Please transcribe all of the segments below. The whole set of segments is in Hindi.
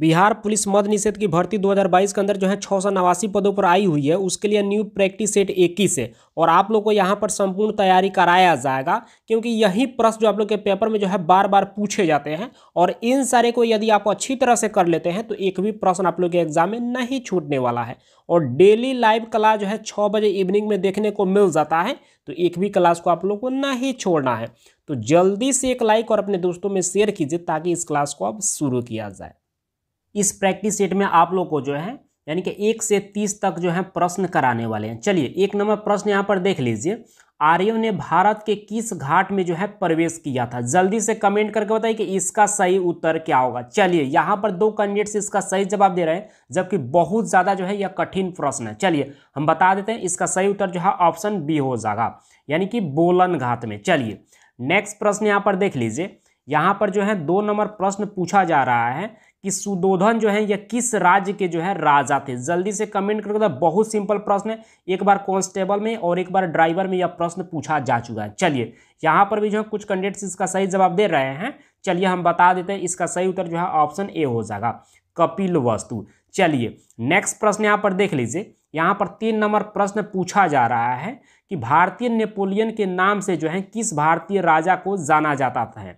बिहार पुलिस मद निषेध की भर्ती 2022 के अंदर जो है छः सौ नवासी पदों पर आई हुई है उसके लिए न्यू प्रैक्टिस सेट इक्कीस है और आप लोग को यहाँ पर संपूर्ण तैयारी कराया जाएगा क्योंकि यही प्रश्न जो आप लोग के पेपर में जो है बार बार पूछे जाते हैं और इन सारे को यदि आप अच्छी तरह से कर लेते हैं तो एक भी प्रश्न आप लोग के एग्जाम में नहीं छूटने वाला है और डेली लाइव क्लास जो है छः बजे इवनिंग में देखने को मिल जाता है तो एक भी क्लास को आप लोग को नहीं छोड़ना है तो जल्दी से एक लाइक और अपने दोस्तों में शेयर कीजिए ताकि इस क्लास को अब शुरू किया जाए इस प्रैक्टिस सेट में आप लोग को जो है यानी कि एक से तीस तक जो है प्रश्न कराने वाले हैं चलिए एक नंबर प्रश्न यहाँ पर देख लीजिए आर्यों ने भारत के किस घाट में जो है प्रवेश किया था जल्दी से कमेंट करके बताइए कि इसका सही उत्तर क्या होगा चलिए यहाँ पर दो कैंडिडेट्स इसका सही जवाब दे रहे हैं जबकि बहुत ज़्यादा जो है यह कठिन प्रश्न है चलिए हम बता देते हैं इसका सही उत्तर जो है ऑप्शन बी हो जाएगा यानी कि बोलन घाट में चलिए नेक्स्ट प्रश्न यहाँ पर देख लीजिए यहाँ पर जो है दो नंबर प्रश्न पूछा जा रहा है कि सुदोधन जो है यह किस राज्य के जो है राजा थे जल्दी से कमेंट करके बहुत सिंपल प्रश्न है एक बार कांस्टेबल में और एक बार ड्राइवर में यह प्रश्न पूछा जा चुका है चलिए यहाँ पर भी जो है कुछ कैंडिडेट्स इसका सही जवाब दे रहे हैं चलिए हम बता देते हैं इसका सही उत्तर जो है ऑप्शन ए हो जाएगा कपिल वस्तु चलिए नेक्स्ट प्रश्न यहाँ पर देख लीजिए यहाँ पर तीन नंबर प्रश्न पूछा जा रहा है कि भारतीय नेपोलियन के नाम से जो है किस भारतीय राजा को जाना जाता था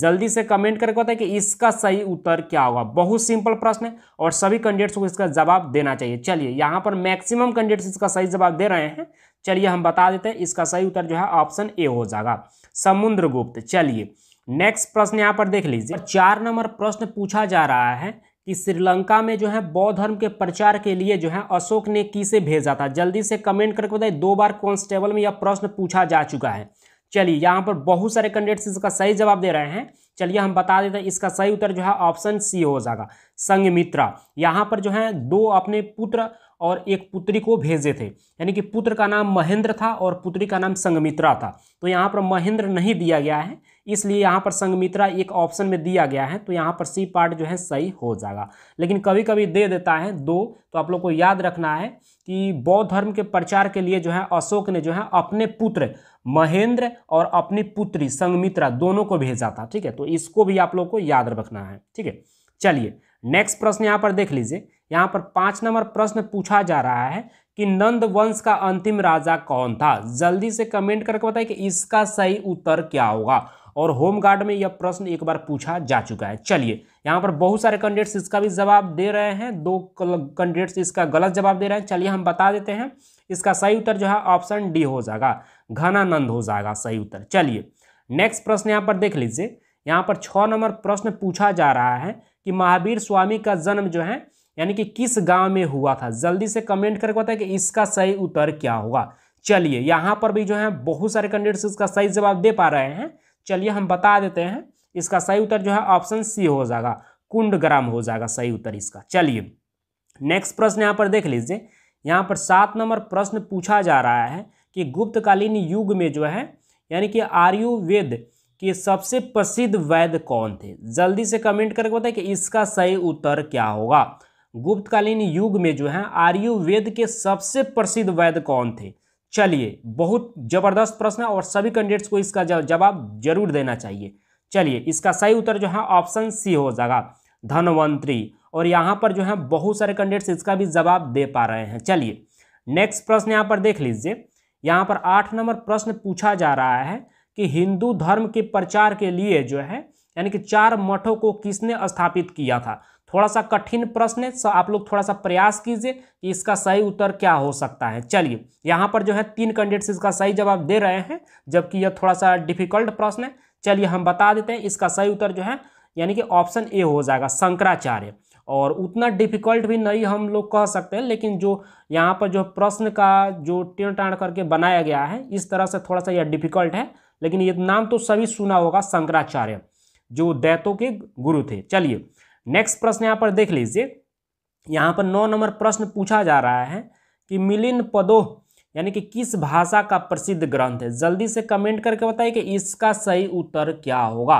जल्दी से कमेंट करके बताएं कि इसका सही उत्तर क्या होगा बहुत सिंपल प्रश्न है और सभी कैंडिडेट्स को इसका जवाब देना चाहिए चलिए यहाँ पर मैक्सिमम कैंडिडेट्स इसका सही जवाब दे रहे हैं चलिए हम बता देते हैं इसका सही उत्तर जो है ऑप्शन ए हो जाएगा समुद्र गुप्त चलिए नेक्स्ट प्रश्न यहाँ पर देख लीजिए चार नंबर प्रश्न पूछा जा रहा है कि श्रीलंका में जो है बौद्ध धर्म के प्रचार के लिए जो है अशोक ने किसे भेजा था जल्दी से कमेंट करके बताइए दो बार कॉन्स्टेबल में यह प्रश्न पूछा जा चुका है चलिए यहाँ पर बहुत सारे कैंडिडेट्स इसका सही जवाब दे रहे हैं चलिए हम बता देते हैं इसका सही उत्तर जो है ऑप्शन सी हो जाएगा संगमित्रा यहाँ पर जो है दो अपने पुत्र और एक पुत्री को भेजे थे यानी कि पुत्र का नाम महेंद्र था और पुत्री का नाम संगमित्रा था तो यहाँ पर महेंद्र नहीं दिया गया है इसलिए यहाँ पर संगमित्रा एक ऑप्शन में दिया गया है तो यहाँ पर सी पार्ट जो है सही हो जाएगा लेकिन कभी कभी दे देता है दो तो आप लोग को याद रखना है कि बौद्ध धर्म के प्रचार के लिए जो है अशोक ने जो है अपने पुत्र महेंद्र और अपनी पुत्री संगमित्रा दोनों को भेजा था ठीक है तो तो इसको भी आप लोग को याद रखना है ठीक है चलिए नेक्स्ट प्रश्न यहाँ पर देख लीजिए यहाँ पर पांच नंबर प्रश्न पूछा जा रहा है कि नंद वंश का अंतिम राजा कौन था जल्दी से कमेंट करके बताए कि इसका सही उत्तर क्या होगा और होमगार्ड में यह प्रश्न एक बार पूछा जा चुका है चलिए यहाँ पर बहुत सारे कैंडिडेट्स इसका भी जवाब दे रहे हैं दो कैंडिडेट्स इसका गलत जवाब दे रहे हैं चलिए हम बता देते हैं इसका सही उत्तर जो है ऑप्शन डी हो जाएगा घनानंद हो जाएगा सही उत्तर चलिए नेक्स्ट प्रश्न यहाँ पर देख लीजिए यहाँ पर छः नंबर प्रश्न पूछा जा रहा है कि महावीर स्वामी का जन्म जो है यानी कि किस गांव में हुआ था जल्दी से कमेंट करके बताएं कि इसका सही उत्तर क्या होगा चलिए यहाँ पर भी जो है बहुत सारे कैंडिडेट्स इसका सही जवाब दे पा रहे हैं चलिए हम बता देते हैं इसका सही उत्तर जो है ऑप्शन सी हो जाएगा कुंडग्राम हो जाएगा सही उत्तर इसका चलिए नेक्स्ट प्रश्न यहाँ पर देख लीजिए यहाँ पर सात नंबर प्रश्न पूछा जा रहा है कि गुप्तकालीन युग में जो है यानी कि आर्युवेद कि सबसे प्रसिद्ध वैद्य कौन थे जल्दी से कमेंट करके बताएं कि इसका सही उत्तर क्या होगा गुप्तकालीन युग में जो है आर्युवेद के सबसे प्रसिद्ध वैद्य कौन थे चलिए बहुत जबरदस्त प्रश्न है और सभी कैंडिडेट्स को इसका जवाब जरूर देना चाहिए चलिए इसका सही उत्तर जो है ऑप्शन सी हो जाएगा धनवंतरी और यहाँ पर जो है बहुत सारे कैंडिडेट्स इसका भी जवाब दे पा रहे हैं चलिए नेक्स्ट प्रश्न यहाँ पर देख लीजिए यहाँ पर आठ नंबर प्रश्न पूछा जा रहा है कि हिंदू धर्म के प्रचार के लिए जो है यानी कि चार मठों को किसने स्थापित किया था थोड़ा सा कठिन प्रश्न है आप लोग थोड़ा सा प्रयास कीजिए कि इसका सही उत्तर क्या हो सकता है चलिए यहाँ पर जो है तीन कैंडिडेट्स इसका सही जवाब दे रहे हैं जबकि यह थोड़ा सा डिफिकल्ट प्रश्न है चलिए हम बता देते हैं इसका सही उत्तर जो है यानी कि ऑप्शन ए हो जाएगा शंकराचार्य और उतना डिफिकल्ट भी नहीं हम लोग कह सकते हैं लेकिन जो यहाँ पर जो प्रश्न का जो टिण टाँड करके बनाया गया है इस तरह से थोड़ा सा यह डिफिकल्ट है लेकिन ये नाम तो सभी सुना होगा शंकराचार्य जो दैतो के गुरु थे चलिए नेक्स्ट प्रश्न यहाँ पर देख लीजिए यहाँ पर नौ नंबर प्रश्न पूछा जा रहा है कि मिलिन पदोह यानी कि किस भाषा का प्रसिद्ध ग्रंथ है जल्दी से कमेंट करके बताइए कि इसका सही उत्तर क्या होगा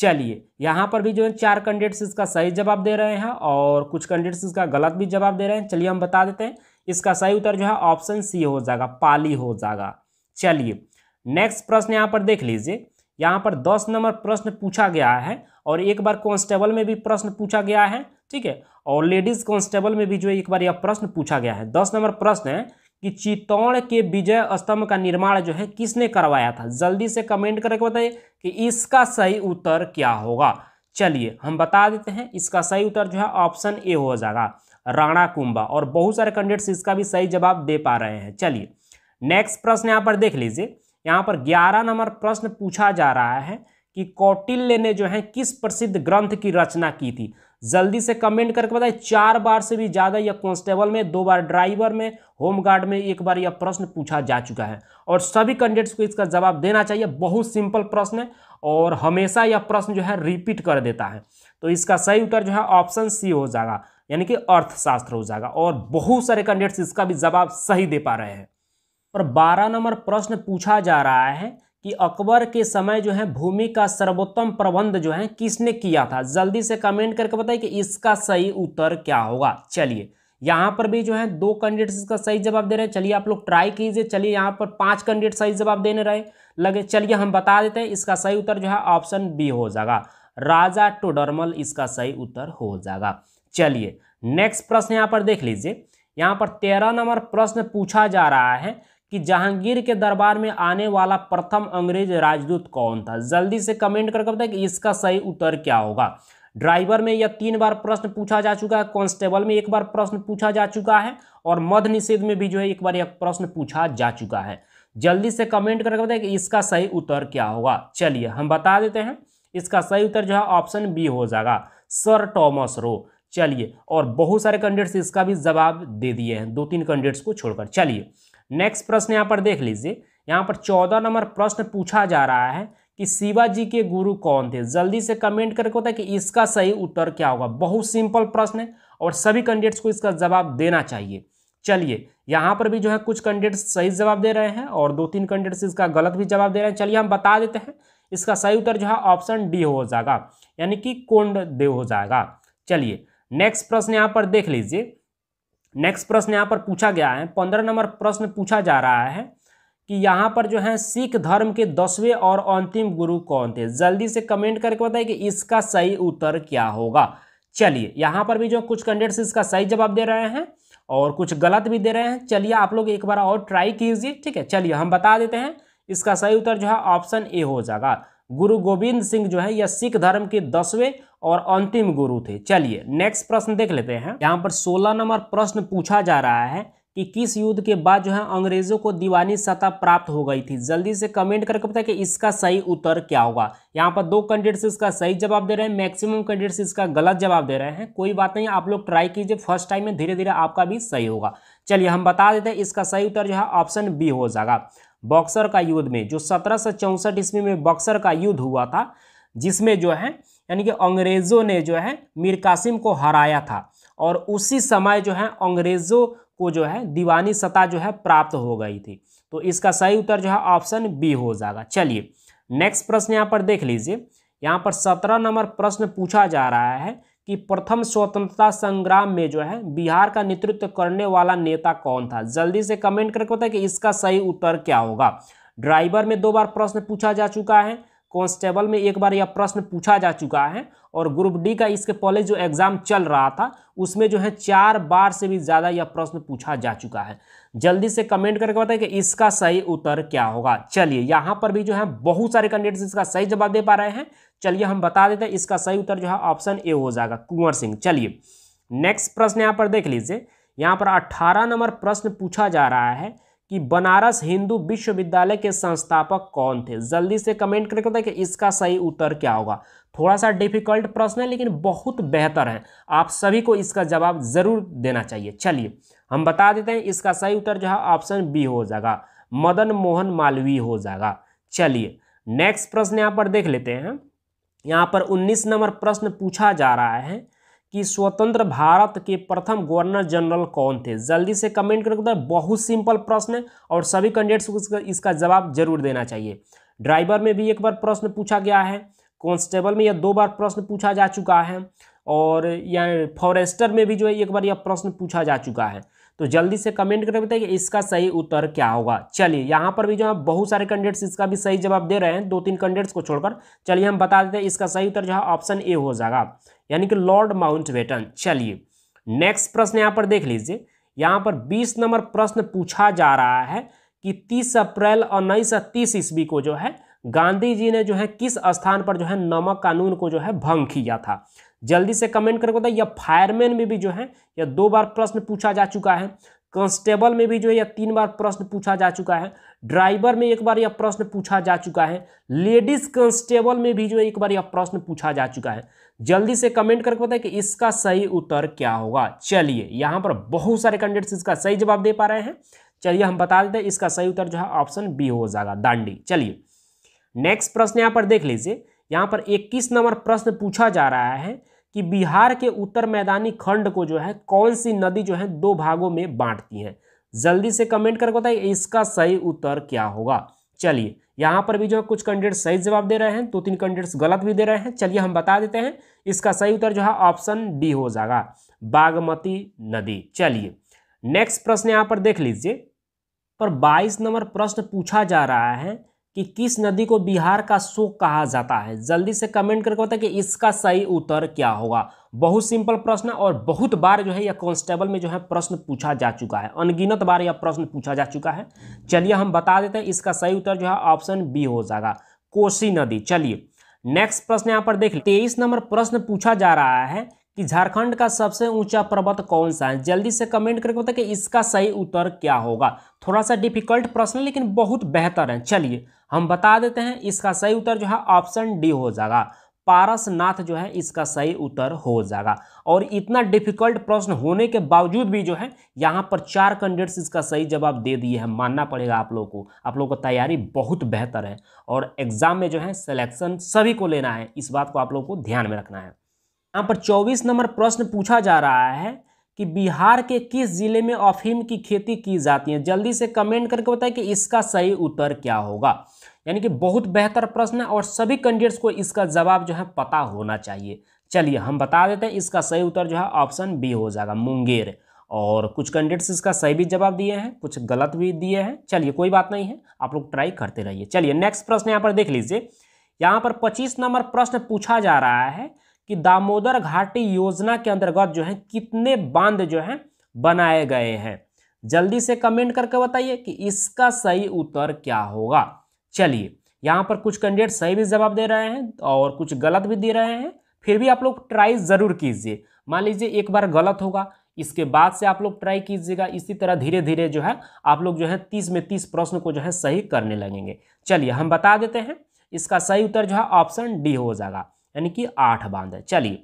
चलिए यहाँ पर भी जो है चार कैंडिडेट्स इसका सही जवाब दे रहे हैं और कुछ कैंडिडेट्स इसका गलत भी जवाब दे रहे हैं चलिए हम बता देते हैं इसका सही उत्तर जो है ऑप्शन सी हो जाएगा पाली हो जाएगा चलिए नेक्स्ट प्रश्न यहाँ पर देख लीजिए यहाँ पर दस नंबर प्रश्न पूछा गया है और एक बार कॉन्स्टेबल में भी प्रश्न पूछा गया है ठीक है और लेडीज कॉन्स्टेबल में भी जो एक बार यह प्रश्न पूछा गया है दस नंबर प्रश्न है कि चित्तौड़ के विजय स्तंभ का निर्माण जो है किसने करवाया था जल्दी से कमेंट करके बताइए कि इसका सही उत्तर क्या होगा चलिए हम बता देते हैं इसका सही उत्तर जो है ऑप्शन ए हो जाएगा राणा कुंभा और बहुत सारे कैंडिडेट्स इसका भी सही जवाब दे पा रहे हैं चलिए नेक्स्ट प्रश्न यहाँ पर देख लीजिए यहाँ पर ग्यारह नंबर प्रश्न पूछा जा रहा है कि कौटिल्य ने जो है किस प्रसिद्ध ग्रंथ की रचना की थी जल्दी से कमेंट करके बताए चार बार से भी ज़्यादा यह कॉन्स्टेबल में दो बार ड्राइवर में होमगार्ड में एक बार यह प्रश्न पूछा जा चुका है और सभी कैंडिडेट्स को इसका जवाब देना चाहिए बहुत सिंपल प्रश्न है और हमेशा यह प्रश्न जो है रिपीट कर देता है तो इसका सही उत्तर जो है ऑप्शन सी हो जाएगा यानी कि अर्थशास्त्र हो जाएगा और बहुत सारे कैंडिडेट्स इसका भी जवाब सही दे पा रहे हैं और 12 नंबर प्रश्न पूछा जा रहा है कि अकबर के समय जो है भूमि का सर्वोत्तम प्रबंध जो है किसने किया था जल्दी से कमेंट करके बताइए कि इसका सही उत्तर क्या होगा चलिए यहाँ पर भी जो है दो कैंडिडेट्स इसका सही जवाब दे रहे हैं चलिए आप लोग ट्राई कीजिए चलिए यहाँ पर पांच कैंडिडेट सही जवाब देने रहे लगे चलिए हम बता देते हैं इसका सही उत्तर जो है ऑप्शन बी हो जाएगा राजा टोडरमल इसका सही उत्तर हो जाएगा चलिए नेक्स्ट प्रश्न यहाँ पर देख लीजिए यहाँ पर तेरह नंबर प्रश्न पूछा जा रहा है कि जहांगीर के दरबार में आने वाला प्रथम अंग्रेज राजदूत कौन था जल्दी से कमेंट करके बताए कि इसका सही उत्तर क्या होगा ड्राइवर में यह तीन बार प्रश्न पूछा जा चुका है कांस्टेबल में एक बार प्रश्न पूछा जा चुका है और मध्य निषेध में भी जो है एक बार यह प्रश्न पूछा जा चुका है जल्दी से कमेंट करके बताए कि इसका सही उत्तर क्या होगा चलिए हम बता देते हैं इसका सही उत्तर जो है ऑप्शन बी हो जाएगा सर टॉमस रो चलिए और बहुत सारे कैंडिडेट्स इसका भी जवाब दे दिए हैं दो तीन कैंडिडेट्स को छोड़कर चलिए नेक्स्ट प्रश्न यहाँ पर देख लीजिए यहाँ पर चौदह नंबर प्रश्न पूछा जा रहा है कि शिवाजी के गुरु कौन थे जल्दी से कमेंट करके होता है कि इसका सही उत्तर क्या होगा बहुत सिंपल प्रश्न है और सभी कैंडिडेट्स को इसका जवाब देना चाहिए चलिए यहाँ पर भी जो है कुछ कैंडिडेट्स सही जवाब दे रहे हैं और दो तीन कैंडिडेट्स इसका गलत भी जवाब दे रहे हैं चलिए हम बता देते हैं इसका सही उत्तर जो है ऑप्शन डी हो जाएगा यानी कि कोंड देव हो जाएगा चलिए नेक्स्ट प्रश्न यहाँ पर देख लीजिए नेक्स्ट प्रश्न यहाँ पर पूछा गया है पंद्रह नंबर प्रश्न पूछा जा रहा है कि यहाँ पर जो है सिख धर्म के दसवें और अंतिम गुरु कौन थे जल्दी से कमेंट करके बताइए कि इसका सही उत्तर क्या होगा चलिए यहाँ पर भी जो कुछ कैंडिडेट्स इसका सही जवाब दे रहे हैं और कुछ गलत भी दे रहे हैं चलिए आप लोग एक बार और ट्राई कीजिए ठीक है चलिए हम बता देते हैं इसका सही उत्तर जो है ऑप्शन ए हो जाएगा गुरु गोविंद सिंह जो है यह सिख धर्म के दसवें और अंतिम गुरु थे चलिए नेक्स्ट प्रश्न देख लेते हैं यहाँ पर सोलह नंबर प्रश्न पूछा जा रहा है कि किस युद्ध के बाद जो है अंग्रेजों को दीवानी सत्ता प्राप्त हो गई थी जल्दी से कमेंट करके बताया कि इसका सही उत्तर क्या होगा यहाँ पर दो कैंडिडेट्स इसका सही जवाब दे रहे हैं मैक्सिमम कैंडिडेट्स इसका गलत जवाब दे रहे हैं कोई बात नहीं आप लोग ट्राई कीजिए फर्स्ट टाइम में धीरे धीरे आपका भी सही होगा चलिए हम बता देते हैं इसका सही उत्तर जो है ऑप्शन बी हो जाएगा बॉक्सर का युद्ध में जो सत्रह ईस्वी में बॉक्सर का युद्ध हुआ था जिसमें जो है यानी कि अंग्रेज़ों ने जो है मीर कासिम को हराया था और उसी समय जो है अंग्रेज़ों को जो है दीवानी सत्ता जो है प्राप्त हो गई थी तो इसका सही उत्तर जो है ऑप्शन बी हो जाएगा चलिए नेक्स्ट प्रश्न यहाँ पर देख लीजिए यहाँ पर सत्रह नंबर प्रश्न पूछा जा रहा है कि प्रथम स्वतंत्रता संग्राम में जो है बिहार का नेतृत्व करने वाला नेता कौन था जल्दी से कमेंट करके बताए कि इसका सही उत्तर क्या होगा ड्राइवर में दो बार प्रश्न पूछा जा चुका है कांस्टेबल में एक बार यह प्रश्न पूछा जा चुका है और ग्रुप डी का इसके पहले जो एग्ज़ाम चल रहा था उसमें जो है चार बार से भी ज़्यादा यह प्रश्न पूछा जा चुका है जल्दी से कमेंट करके बताएं कि इसका सही उत्तर क्या होगा चलिए यहाँ पर भी जो है बहुत सारे कैंडिडेट्स इसका सही जवाब दे पा रहे हैं चलिए हम बता देते हैं इसका सही उत्तर जो है ऑप्शन ए हो जाएगा कुंवर सिंह चलिए नेक्स्ट प्रश्न यहाँ पर देख लीजिए यहाँ पर अट्ठारह नंबर प्रश्न पूछा जा रहा है कि बनारस हिंदू विश्वविद्यालय के संस्थापक कौन थे जल्दी से कमेंट करके बताए कि इसका सही उत्तर क्या होगा थोड़ा सा डिफिकल्ट प्रश्न है लेकिन बहुत बेहतर है आप सभी को इसका जवाब जरूर देना चाहिए चलिए हम बता देते हैं इसका सही उत्तर जो है ऑप्शन बी हो जाएगा मदन मोहन मालवीय हो जाएगा चलिए नेक्स्ट प्रश्न यहाँ पर देख लेते हैं यहाँ पर 19 नंबर प्रश्न पूछा जा रहा है कि स्वतंत्र भारत के प्रथम गवर्नर जनरल कौन थे जल्दी से कमेंट करके बहुत सिंपल प्रश्न है और सभी कैंडिडेट्स को इसका जवाब जरूर देना चाहिए ड्राइवर में भी एक बार प्रश्न पूछा गया है कॉन्स्टेबल में यह दो बार प्रश्न पूछा जा चुका है और या फॉरेस्टर में भी जो है एक बार यह प्रश्न पूछा जा चुका है तो जल्दी से कमेंट करके बताइए इसका सही उत्तर क्या होगा चलिए यहाँ पर भी जो है बहुत सारे कैंडिडेट्स इसका भी सही जवाब दे रहे हैं दो तीन कैंडिडेट्स को छोड़कर चलिए हम बता देते हैं इसका सही उत्तर जो है ऑप्शन ए हो जाएगा यानी कि लॉर्ड माउंट चलिए नेक्स्ट प्रश्न यहाँ पर देख लीजिए यहाँ पर बीस नंबर प्रश्न पूछा जा रहा है कि तीस अप्रैल उन्नीस सौ तीस ईस्वी को जो है गांधी जी ने जो है किस स्थान पर जो है नमक कानून को जो है भंग किया था जल्दी से कमेंट करके बताइए या फायरमैन में भी जो है यह दो बार प्रश्न पूछा जा चुका है कांस्टेबल में भी जो है यह तीन बार प्रश्न पूछा जा चुका है ड्राइवर में एक बार यह प्रश्न पूछा जा चुका है लेडीज कांस्टेबल में भी जो है एक बार यह प्रश्न पूछा जा चुका है जल्दी से कमेंट करके बताएं कि इसका सही उत्तर क्या होगा चलिए यहाँ पर बहुत सारे कैंडिडेट्स इसका सही जवाब दे पा रहे हैं चलिए हम बता देते हैं इसका सही उत्तर जो है ऑप्शन बी हो जाएगा दांडी चलिए नेक्स्ट प्रश्न यहाँ पर देख लीजिए यहाँ पर इक्कीस नंबर प्रश्न पूछा जा रहा है कि बिहार के उत्तर मैदानी खंड को जो है कौन सी नदी जो है दो भागों में बांटती है जल्दी से कमेंट करके बताइए इसका सही उत्तर क्या होगा चलिए यहाँ पर भी जो है कुछ कैंडिडेट सही जवाब दे रहे हैं दो तो तीन कैंडिडेट्स गलत भी दे रहे हैं चलिए हम बता देते हैं इसका सही उत्तर जो है ऑप्शन डी हो जाएगा बागमती नदी चलिए नेक्स्ट प्रश्न यहाँ पर देख लीजिए पर 22 नंबर प्रश्न पूछा जा रहा है कि किस नदी को बिहार का शोक कहा जाता है जल्दी से कमेंट करके बताए कि इसका सही उत्तर क्या होगा बहुत सिंपल प्रश्न और बहुत बार जो है यह कांस्टेबल में जो है प्रश्न पूछा जा चुका है अनगिनत बार यह प्रश्न पूछा जा चुका है चलिए हम बता देते हैं इसका सही उत्तर जो है ऑप्शन बी हो जाएगा कोसी नदी चलिए नेक्स्ट प्रश्न यहाँ पर देख लीजिए तेईस नंबर प्रश्न पूछा जा रहा है कि झारखंड का सबसे ऊंचा पर्वत कौन सा है जल्दी से कमेंट करके बताए कि इसका सही उत्तर क्या होगा थोड़ा सा डिफिकल्ट प्रश्न है लेकिन बहुत बेहतर है चलिए हम बता देते हैं इसका सही उत्तर जो है ऑप्शन डी हो जाएगा पारसनाथ जो है इसका सही उत्तर हो जाएगा और इतना डिफिकल्ट प्रश्न होने के बावजूद भी जो है यहाँ पर चार कैंडिडेट्स इसका सही जवाब दे दिए हैं मानना पड़ेगा आप लोगों को आप लोगों को तैयारी बहुत बेहतर है और एग्जाम में जो है सिलेक्शन सभी को लेना है इस बात को आप लोगों को ध्यान में रखना है यहाँ पर चौबीस नंबर प्रश्न पूछा जा रहा है कि बिहार के किस जिले में अफीम की खेती की जाती है जल्दी से कमेंट करके बताए कि इसका सही उत्तर क्या होगा यानी कि बहुत बेहतर प्रश्न है और सभी कैंडिडेट्स को इसका जवाब जो है पता होना चाहिए चलिए हम बता देते हैं इसका सही उत्तर जो है ऑप्शन बी हो जाएगा मुंगेर और कुछ कैंडिडेट्स इसका सही भी जवाब दिए हैं कुछ गलत भी दिए हैं चलिए कोई बात नहीं है आप लोग ट्राई करते रहिए चलिए नेक्स्ट प्रश्न यहाँ पर देख लीजिए यहाँ पर पच्चीस नंबर प्रश्न पूछा जा रहा है कि दामोदर घाटी योजना के अंतर्गत जो है कितने बांध जो है बनाए गए हैं जल्दी से कमेंट करके बताइए कि इसका सही उत्तर क्या होगा चलिए यहाँ पर कुछ कैंडिडेट सही भी जवाब दे रहे हैं और कुछ गलत भी दे रहे हैं फिर भी आप लोग ट्राई ज़रूर कीजिए मान लीजिए एक बार गलत होगा इसके बाद से आप लोग ट्राई कीजिएगा इसी तरह धीरे धीरे जो है आप लोग जो है तीस में तीस प्रश्न को जो है सही करने लगेंगे चलिए हम बता देते हैं इसका सही उत्तर जो है ऑप्शन डी हो जाएगा यानी कि आठ बांध है चलिए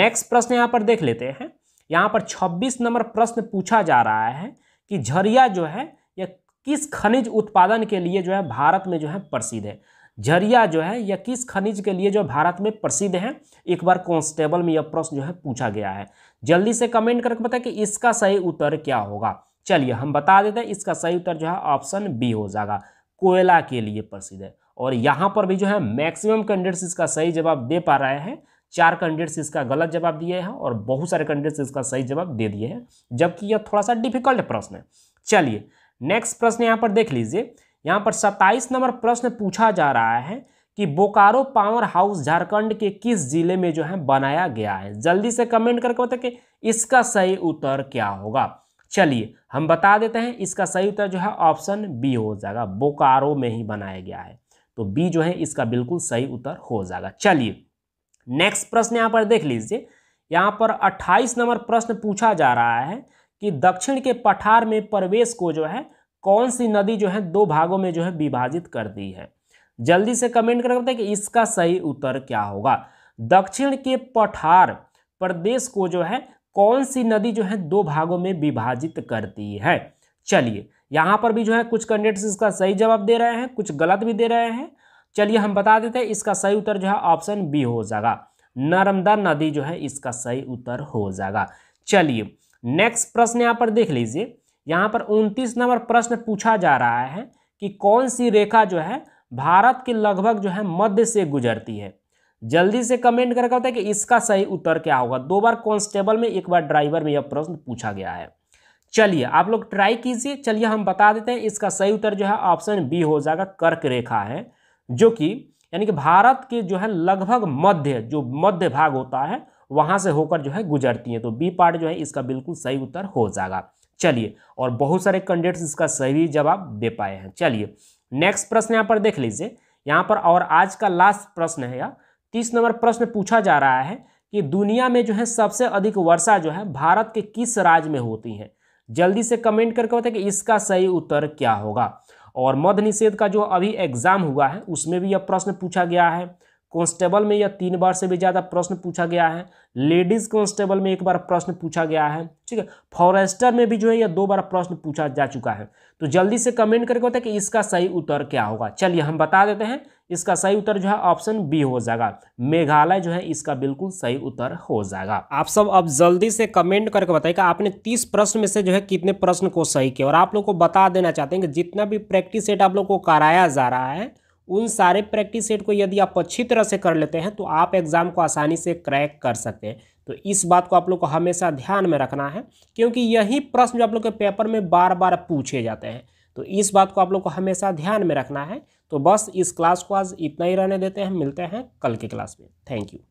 नेक्स्ट प्रश्न यहाँ पर देख लेते हैं यहाँ पर 26 नंबर प्रश्न पूछा जा रहा है कि झरिया जो है यह किस खनिज उत्पादन के लिए जो है भारत में जो है प्रसिद्ध है झरिया जो है यह किस खनिज के लिए जो भारत में प्रसिद्ध है एक बार कॉन्स्टेबल में यह प्रश्न जो है पूछा गया है जल्दी से कमेंट करके बताए कि इसका सही उत्तर क्या होगा चलिए हम बता देते हैं इसका सही उत्तर जो है ऑप्शन बी हो जाएगा कोयला के लिए प्रसिद्ध है और यहाँ पर भी जो है मैक्सिमम कैंडिडेट्स इसका सही जवाब दे पा रहे हैं चार कैंडिडेट्स इसका गलत जवाब दिए हैं और बहुत सारे कैंडिडेट्स इसका सही जवाब दे दिए हैं जबकि यह थोड़ा सा डिफिकल्ट प्रश्न है चलिए नेक्स्ट प्रश्न यहाँ पर देख लीजिए यहाँ पर सत्ताईस नंबर प्रश्न पूछा जा रहा है कि बोकारो पावर हाउस झारखंड के किस जिले में जो है बनाया गया है जल्दी से कमेंट करके बता कि इसका सही उत्तर क्या होगा चलिए हम बता देते हैं इसका सही उत्तर जो है ऑप्शन बी हो जाएगा बोकारो में ही बनाया गया है तो बी जो है इसका बिल्कुल सही उत्तर हो जाएगा चलिए नेक्स्ट प्रश्न यहाँ पर देख लीजिए यहाँ पर 28 नंबर प्रश्न पूछा जा रहा है कि दक्षिण के पठार में प्रवेश को जो है कौन सी नदी जो है दो भागों में जो है विभाजित कर दी है जल्दी से कमेंट करके बताए कि इसका सही उत्तर क्या होगा दक्षिण के पठार प्रदेश को जो है कौन सी नदी जो है दो भागों में विभाजित करती है चलिए यहाँ पर भी जो है कुछ कैंडिडेट्स इसका सही जवाब दे रहे हैं कुछ गलत भी दे रहे हैं चलिए हम बता देते हैं इसका सही उत्तर जो है ऑप्शन बी हो जाएगा नर्मदा नदी जो है इसका सही उत्तर हो जाएगा चलिए नेक्स्ट प्रश्न यहाँ पर देख लीजिए यहाँ पर उनतीस नंबर प्रश्न पूछा जा रहा है कि कौन सी रेखा जो है भारत के लगभग जो है मध्य से गुजरती है जल्दी से कमेंट करके होता है कि इसका सही उत्तर क्या होगा दो बार कॉन्स्टेबल में एक बार ड्राइवर में यह प्रश्न पूछा गया है चलिए आप लोग ट्राई कीजिए चलिए हम बता देते हैं इसका सही उत्तर जो है ऑप्शन बी हो जाएगा कर्क रेखा है जो कि यानी कि भारत के जो है लगभग मध्य जो मध्य भाग होता है वहाँ से होकर जो है गुजरती हैं तो बी पार्ट जो है इसका बिल्कुल सही उत्तर हो जाएगा चलिए और बहुत सारे कैंडिडेट्स इसका सही जवाब दे पाए हैं चलिए नेक्स्ट प्रश्न यहाँ पर देख लीजिए यहाँ पर और आज का लास्ट प्रश्न है या तीस नंबर प्रश्न पूछा जा रहा है कि दुनिया में जो है सबसे अधिक वर्षा जो है भारत के किस राज्य में होती है जल्दी से कमेंट करके बताए कि इसका सही उत्तर क्या होगा और मध्य निषेध का जो अभी एग्जाम हुआ है उसमें भी यह प्रश्न पूछा गया है कांस्टेबल में यह तीन बार से भी ज़्यादा प्रश्न पूछा गया है लेडीज़ कांस्टेबल में एक बार प्रश्न पूछा गया है ठीक है फॉरेस्टर में भी जो है यह दो बार प्रश्न पूछा जा चुका है तो जल्दी से कमेंट करके बताए कि इसका सही उत्तर क्या होगा चलिए हम बता देते हैं इसका सही उत्तर जो है ऑप्शन बी हो जाएगा मेघालय जो है इसका बिल्कुल सही उत्तर हो जाएगा आप सब अब जल्दी से कमेंट करके बताइए कि आपने तीस प्रश्न में से जो है कितने प्रश्न को सही किया और आप लोग को बता देना चाहते हैं कि जितना भी प्रैक्टिस सेट आप लोग को कराया जा रहा है उन सारे प्रैक्टिस सेट को यदि आप अच्छी तरह से कर लेते हैं तो आप एग्ज़ाम को आसानी से क्रैक कर सकते हैं तो इस बात को आप लोग को हमेशा ध्यान में रखना है क्योंकि यही प्रश्न जो आप लोग के पेपर में बार बार पूछे जाते हैं तो इस बात को आप लोग को हमेशा ध्यान में रखना है तो बस इस क्लास को आज इतना ही रहने देते हैं मिलते हैं कल के क्लास में थैंक यू